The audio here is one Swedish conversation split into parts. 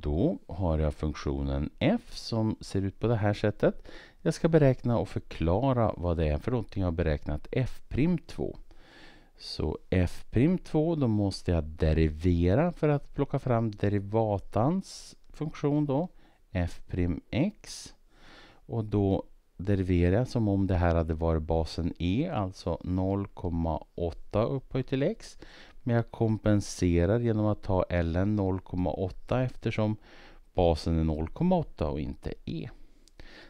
Då har jag funktionen f som ser ut på det här sättet. Jag ska beräkna och förklara vad det är för någonting jag har beräknat f'2. Så f'2, då måste jag derivera för att plocka fram derivatans funktion då, f'x. Och då deriverar jag som om det här hade varit basen e, alltså 0,8 upphöjt till x. Men jag kompenserar genom att ta ln 0,8 eftersom basen är 0,8 och inte e.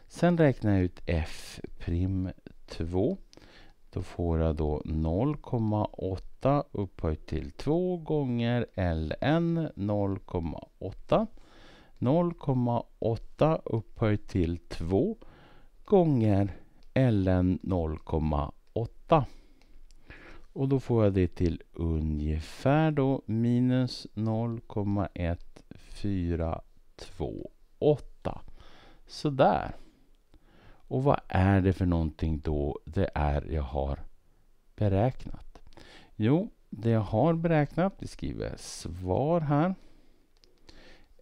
Sen räknar jag ut f 2. Då får jag då 0,8 upphöjt till 2 gånger ln 0,8. 0,8 upphöjt till 2 gånger ln 0,8. Och då får jag det till ungefär då minus 0,1428. Sådär. Och vad är det för någonting då det är jag har beräknat? Jo, det jag har beräknat, vi skriver svar här.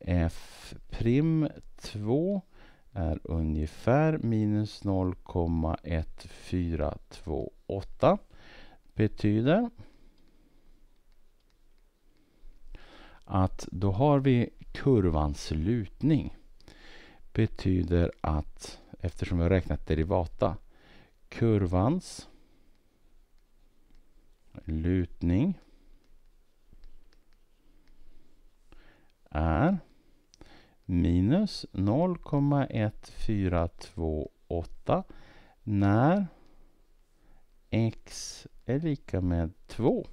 F prim 2 är ungefär minus 0,1428 betyder att då har vi kurvans lutning. Betyder att, eftersom vi har räknat derivata, kurvans lutning är minus 0,1428 när x är lika med 2.